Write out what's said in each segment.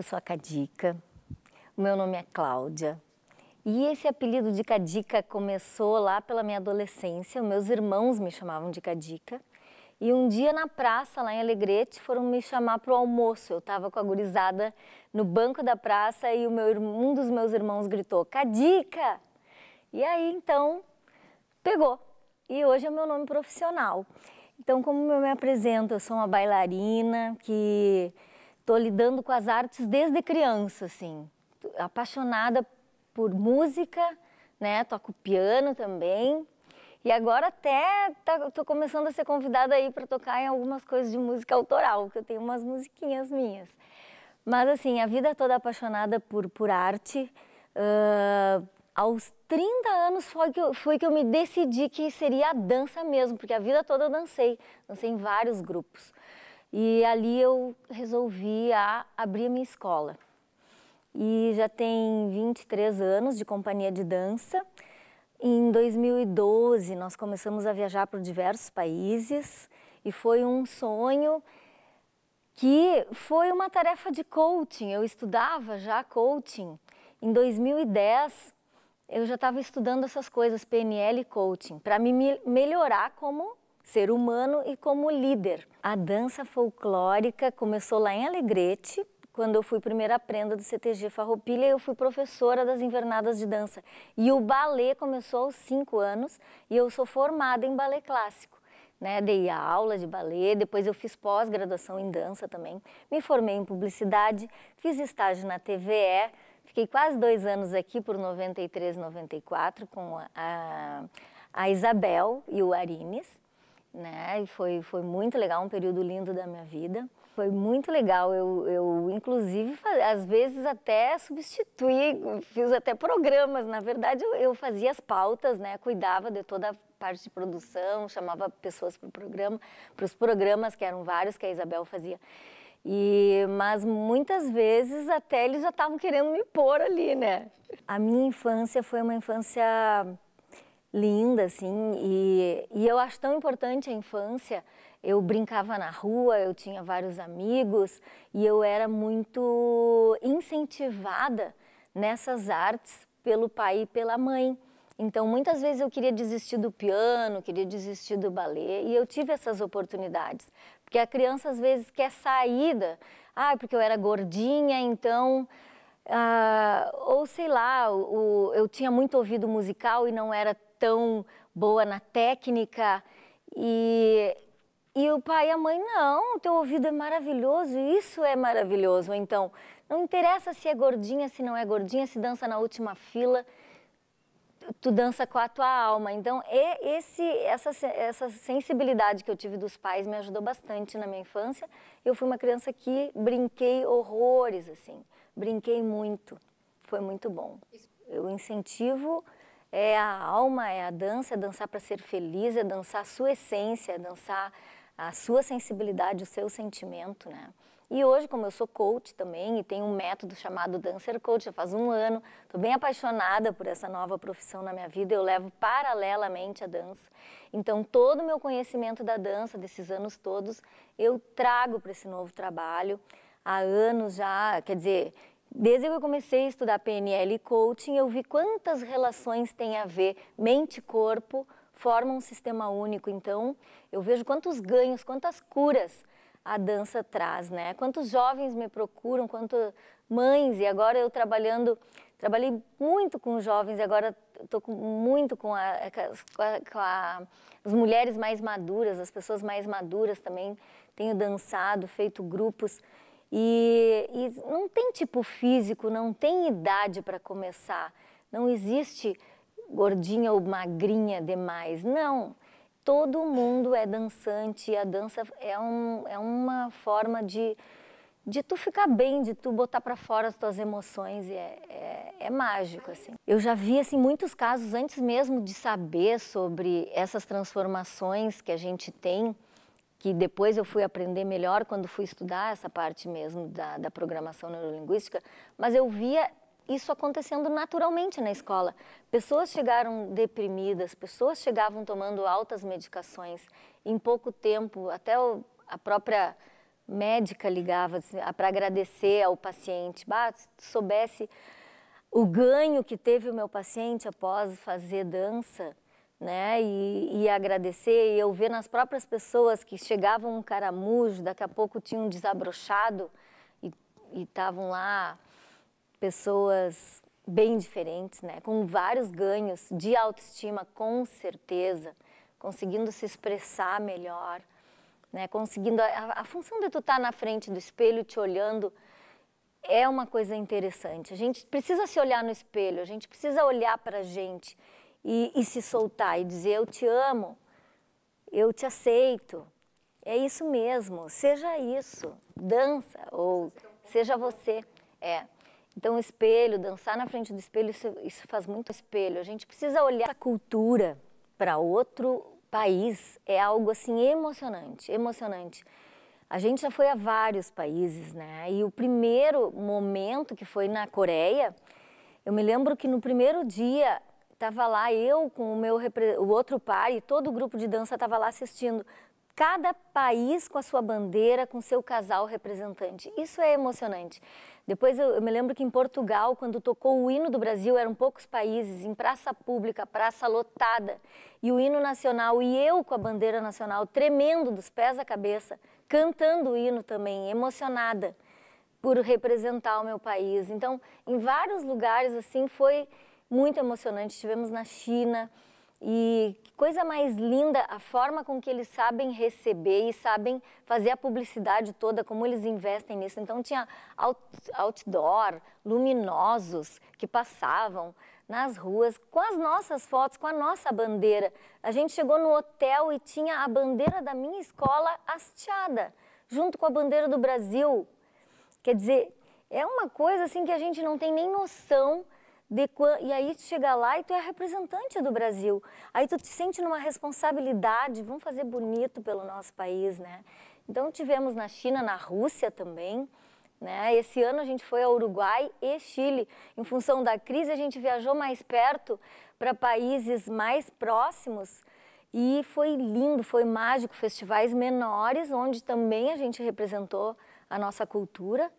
Eu sou a Cadica, o meu nome é Cláudia. E esse apelido de Cadica começou lá pela minha adolescência. Meus irmãos me chamavam de Cadica. E um dia na praça, lá em Alegrete, foram me chamar para o almoço. Eu estava com a gurizada no banco da praça e meu, um dos meus irmãos gritou: Cadica! E aí então pegou. E hoje é meu nome profissional. Então, como eu me apresento, eu sou uma bailarina que estou lidando com as artes desde criança, assim. Apaixonada por música, né? Toco piano também. E agora até estou tá, começando a ser convidada aí para tocar em algumas coisas de música autoral, que eu tenho umas musiquinhas minhas. Mas assim, a vida toda apaixonada por, por arte. Uh, aos 30 anos foi que, eu, foi que eu me decidi que seria a dança mesmo, porque a vida toda eu dancei. Dancei em vários grupos. E ali eu resolvi a abrir a minha escola. E já tem 23 anos de companhia de dança. Em 2012, nós começamos a viajar por diversos países e foi um sonho que foi uma tarefa de coaching. Eu estudava já coaching. Em 2010, eu já estava estudando essas coisas, PNL e coaching, para me melhorar como ser humano e como líder. A dança folclórica começou lá em Alegrete, quando eu fui primeira prenda do CTG Farroupilha, eu fui professora das invernadas de dança. E o balé começou aos cinco anos e eu sou formada em balé clássico. Né, dei aula de balé, depois eu fiz pós-graduação em dança também, me formei em publicidade, fiz estágio na TVE, fiquei quase dois anos aqui por 93, 94 com a, a Isabel e o Arines né? E foi, foi muito legal, um período lindo da minha vida. Foi muito legal, eu, eu inclusive, às vezes até substituí, fiz até programas, na verdade eu, eu fazia as pautas, né? Cuidava de toda a parte de produção, chamava pessoas para o programa, para os programas, que eram vários que a Isabel fazia. E, mas muitas vezes até eles já estavam querendo me pôr ali, né? A minha infância foi uma infância linda, assim, e, e eu acho tão importante a infância. Eu brincava na rua, eu tinha vários amigos e eu era muito incentivada nessas artes pelo pai e pela mãe. Então, muitas vezes eu queria desistir do piano, queria desistir do balé, e eu tive essas oportunidades. Porque a criança, às vezes, quer saída. Ah, porque eu era gordinha, então. Ah, ou sei lá, o, eu tinha muito ouvido musical e não era tão boa na técnica. E, e o pai e a mãe, não, o teu ouvido é maravilhoso, isso é maravilhoso. Então, não interessa se é gordinha, se não é gordinha, se dança na última fila, tu dança com a tua alma. Então, esse, essa, essa sensibilidade que eu tive dos pais me ajudou bastante na minha infância. Eu fui uma criança que brinquei horrores, assim, brinquei muito, foi muito bom. Eu incentivo é a alma, é a dança, é dançar para ser feliz, é dançar a sua essência, é dançar a sua sensibilidade, o seu sentimento, né? E hoje, como eu sou coach também e tenho um método chamado Dancer Coach, já faz um ano, estou bem apaixonada por essa nova profissão na minha vida, eu levo paralelamente a dança. Então, todo o meu conhecimento da dança desses anos todos, eu trago para esse novo trabalho. Há anos já, quer dizer, Desde que eu comecei a estudar PNL e coaching, eu vi quantas relações tem a ver mente-corpo, forma um sistema único. Então, eu vejo quantos ganhos, quantas curas a dança traz, né? Quantos jovens me procuram, quantas mães, e agora eu trabalhando, trabalhei muito com jovens, e agora estou muito com, a, com, a, com a, as mulheres mais maduras, as pessoas mais maduras também. Tenho dançado, feito grupos e, e não tem tipo físico, não tem idade para começar. Não existe gordinha ou magrinha demais. Não. Todo mundo é dançante e a dança é, um, é uma forma de, de tu ficar bem, de tu botar para fora as tuas emoções e é, é, é, mágico assim. Eu já vi assim muitos casos antes mesmo de saber sobre essas transformações que a gente tem que depois eu fui aprender melhor quando fui estudar essa parte mesmo da, da programação neurolinguística, mas eu via isso acontecendo naturalmente na escola. Pessoas chegaram deprimidas, pessoas chegavam tomando altas medicações em pouco tempo, até o, a própria médica ligava assim, ah, para agradecer ao paciente, bah, se soubesse o ganho que teve o meu paciente após fazer dança, né? E, e agradecer. E eu ver nas próprias pessoas que chegavam um caramujo, daqui a pouco tinham desabrochado e estavam lá pessoas bem diferentes, né? Com vários ganhos de autoestima, com certeza, conseguindo se expressar melhor, né? Conseguindo a, a função de tu estar tá na frente do espelho te olhando é uma coisa interessante. A gente precisa se olhar no espelho, a gente precisa olhar para a gente e, e se soltar e dizer: Eu te amo, eu te aceito. É isso mesmo, seja isso, dança ou seja você. É. Então, espelho, dançar na frente do espelho, isso, isso faz muito espelho. A gente precisa olhar a cultura para outro país, é algo assim emocionante, emocionante. A gente já foi a vários países, né? E o primeiro momento que foi na Coreia, eu me lembro que no primeiro dia Tava lá eu com o meu o outro pai e todo o grupo de dança estava lá assistindo. Cada país com a sua bandeira, com seu casal representante. Isso é emocionante. Depois eu, eu me lembro que em Portugal, quando tocou o hino do Brasil, eram poucos países, em praça pública, praça lotada, e o hino nacional, e eu com a bandeira nacional, tremendo dos pés à cabeça, cantando o hino também, emocionada por representar o meu país. Então, em vários lugares assim foi muito emocionante. Estivemos na China e que coisa mais linda a forma com que eles sabem receber e sabem fazer a publicidade toda, como eles investem nisso. Então, tinha out, outdoor, luminosos que passavam nas ruas, com as nossas fotos, com a nossa bandeira. A gente chegou no hotel e tinha a bandeira da minha escola hasteada, junto com a bandeira do Brasil. Quer dizer, é uma coisa assim que a gente não tem nem noção de, e aí tu chega lá e tu é representante do Brasil. Aí tu te sente numa responsabilidade, vamos fazer bonito pelo nosso país, né? Então tivemos na China, na Rússia também, né? Esse ano a gente foi ao Uruguai e Chile. Em função da crise a gente viajou mais perto para países mais próximos e foi lindo, foi mágico, festivais menores onde também a gente representou a nossa cultura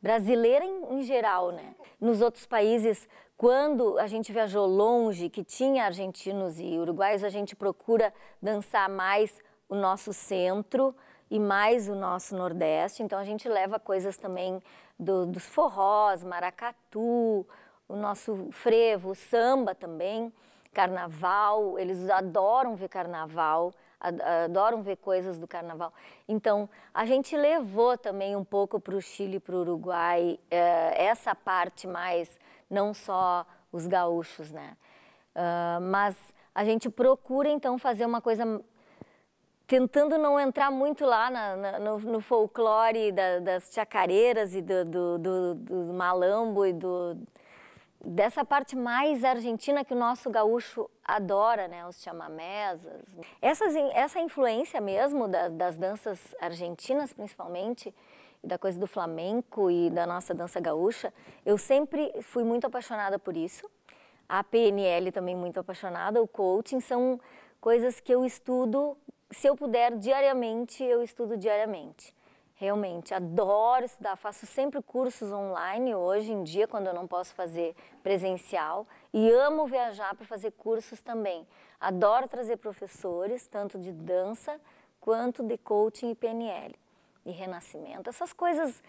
brasileira em, em geral, né? Nos outros países, quando a gente viajou longe, que tinha argentinos e uruguaios, a gente procura dançar mais o nosso centro e mais o nosso nordeste. Então a gente leva coisas também do, dos forrós, maracatu, o nosso frevo, o samba também, carnaval. Eles adoram ver carnaval adoram ver coisas do carnaval. Então, a gente levou também um pouco para o Chile e para o Uruguai eh, essa parte mais, não só os gaúchos, né? Ah, mas a gente procura, então, fazer uma coisa tentando não entrar muito lá na, na, no, no, folclore da, das chacareiras e do, do, do, do malambo e do, dessa parte mais argentina que o nosso gaúcho adora, né, os chamamesas, Essas, essa influência mesmo das danças argentinas, principalmente, da coisa do flamenco e da nossa dança gaúcha, eu sempre fui muito apaixonada por isso. A PNL também muito apaixonada, o coaching são coisas que eu estudo, se eu puder diariamente, eu estudo diariamente. Realmente, adoro estudar, faço sempre cursos online hoje em dia, quando eu não posso fazer presencial, e amo viajar para fazer cursos também. Adoro trazer professores, tanto de dança quanto de coaching e PNL e renascimento, essas coisas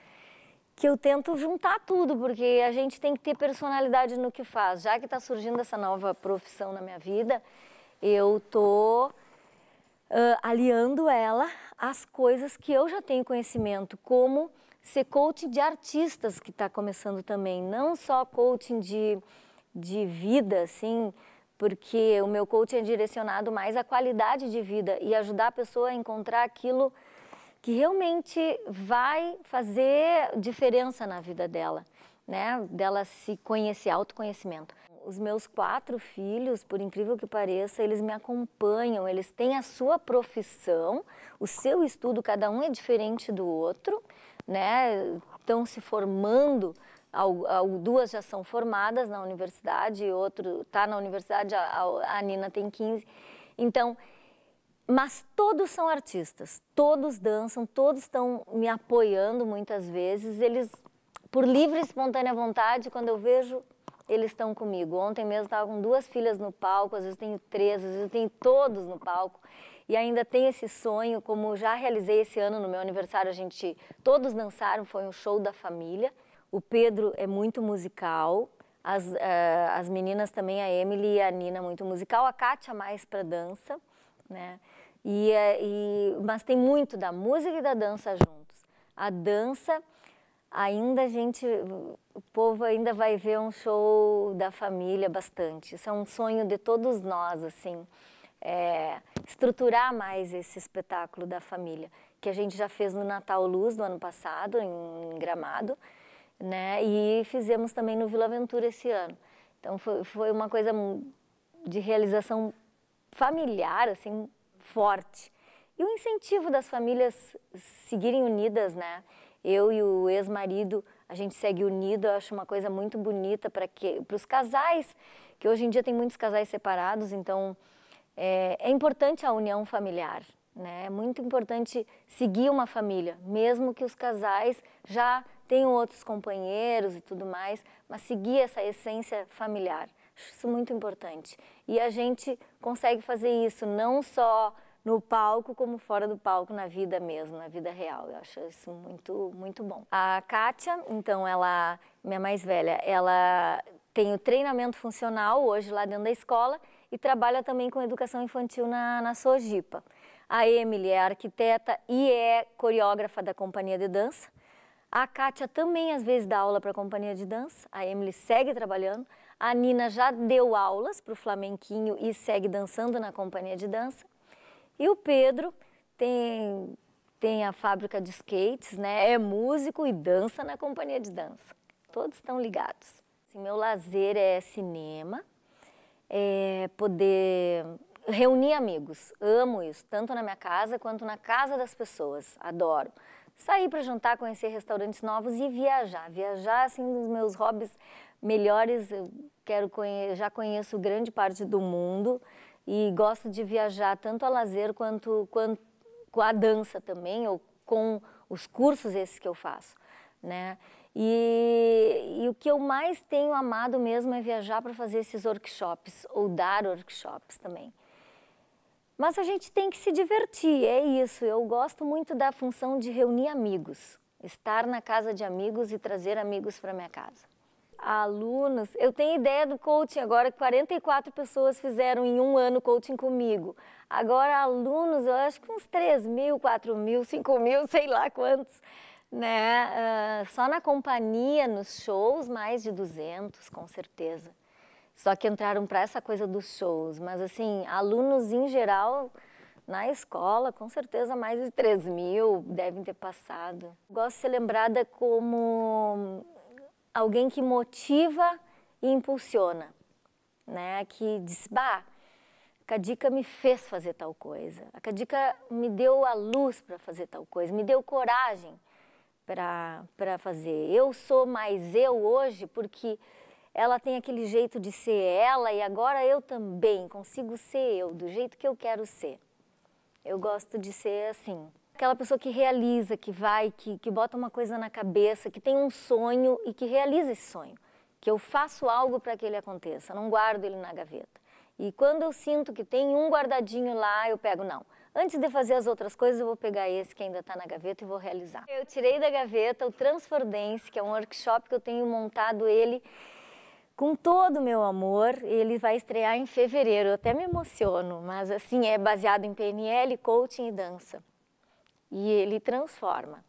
que eu tento juntar tudo, porque a gente tem que ter personalidade no que faz. Já que está surgindo essa nova profissão na minha vida, eu tô uh, aliando ela às coisas que eu já tenho conhecimento, como ser coaching de artistas que está começando também, não só coaching de, de vida, assim, porque o meu coaching é direcionado mais à qualidade de vida e ajudar a pessoa a encontrar aquilo que realmente vai fazer diferença na vida dela, né? Dela se conhecer, autoconhecimento os meus quatro filhos, por incrível que pareça, eles me acompanham, eles têm a sua profissão, o seu estudo, cada um é diferente do outro, né? Estão se formando, duas já são formadas na universidade, e outro está na universidade, a Nina tem 15. Então, mas todos são artistas, todos dançam, todos estão me apoiando muitas vezes, eles por livre e espontânea vontade, quando eu vejo, eles estão comigo. Ontem mesmo estava com duas filhas no palco, às vezes tenho três, às vezes tenho todos no palco. E ainda tem esse sonho, como já realizei esse ano no meu aniversário, a gente todos dançaram, foi um show da família. O Pedro é muito musical, as, uh, as meninas também, a Emily e a Nina, muito musical, a Kátia mais para dança, né? E, eh, e, mas tem muito da música e da dança juntos. A dança ainda a gente, o povo ainda vai ver um show da família bastante. Isso é um sonho de todos nós, assim, é, estruturar mais esse espetáculo da família, que a gente já fez no Natal Luz do ano passado, em, Gramado, né? E fizemos também no Vila Aventura esse ano. Então foi, foi uma coisa de realização familiar, assim, forte. E o incentivo das famílias seguirem unidas, né? eu e o ex-marido, a gente segue unido. Eu acho uma coisa muito bonita para os casais, que hoje em dia tem muitos casais separados, então é, é importante a união familiar. Né? É muito importante seguir uma família, mesmo que os casais já tenham outros companheiros e tudo mais, mas seguir essa essência familiar. Acho isso muito importante. E a gente consegue fazer isso não só no palco como fora do palco, na vida mesmo, na vida real. Eu acho isso muito, muito bom. A Kátia, então, ela, minha mais velha, ela tem o treinamento funcional hoje lá dentro da escola e trabalha também com educação infantil na, na Sojipa. A Emily é arquiteta e é coreógrafa da companhia de dança. A Kátia também, às vezes, dá aula para a companhia de dança. A Emily segue trabalhando. A Nina já deu aulas para o Flamenquinho e segue dançando na companhia de dança. E o Pedro tem, tem a fábrica de skates, né? É músico e dança na companhia de dança. Todos estão ligados. Assim, meu lazer é cinema, é poder reunir amigos. Amo isso, tanto na minha casa quanto na casa das pessoas. Adoro. Sair para jantar, conhecer restaurantes novos e viajar. Viajar, assim, um dos meus hobbies melhores. Eu quero conhe já conheço grande parte do mundo e gosto de viajar tanto a lazer quanto, quanto com a dança também, ou com os cursos esses que eu faço, né? E, e o que eu mais tenho amado mesmo é viajar para fazer esses workshops, ou dar workshops também. Mas a gente tem que se divertir, é isso. Eu gosto muito da função de reunir amigos, estar na casa de amigos e trazer amigos para minha casa alunos. Eu tenho ideia do coaching agora, 44 pessoas fizeram em um ano coaching comigo. Agora, alunos, eu acho que uns 3 mil, 4 mil, 5 mil, sei lá quantos. Né? Uh, só na companhia, nos shows, mais de 200, com certeza. Só que entraram para essa coisa dos shows. Mas, assim, alunos em geral, na escola, com certeza mais de 3 mil devem ter passado. Gosto de ser lembrada como alguém que motiva e impulsiona, né? Que diz, bah, a Kadika me fez fazer tal coisa, a Kadika me deu a luz para fazer tal coisa, me deu coragem para fazer. Eu sou mais eu hoje porque ela tem aquele jeito de ser ela e agora eu também consigo ser eu do jeito que eu quero ser. Eu gosto de ser assim aquela pessoa que realiza, que vai, que, que bota uma coisa na cabeça, que tem um sonho e que realiza esse sonho. Que eu faço algo para que ele aconteça, não guardo ele na gaveta. E quando eu sinto que tem um guardadinho lá, eu pego, não. Antes de fazer as outras coisas, eu vou pegar esse que ainda está na gaveta e vou realizar. Eu tirei da gaveta o Transfordense, que é um workshop que eu tenho montado ele com todo o meu amor. Ele vai estrear em fevereiro, eu até me emociono, mas assim, é baseado em PNL, coaching e dança e ele transforma.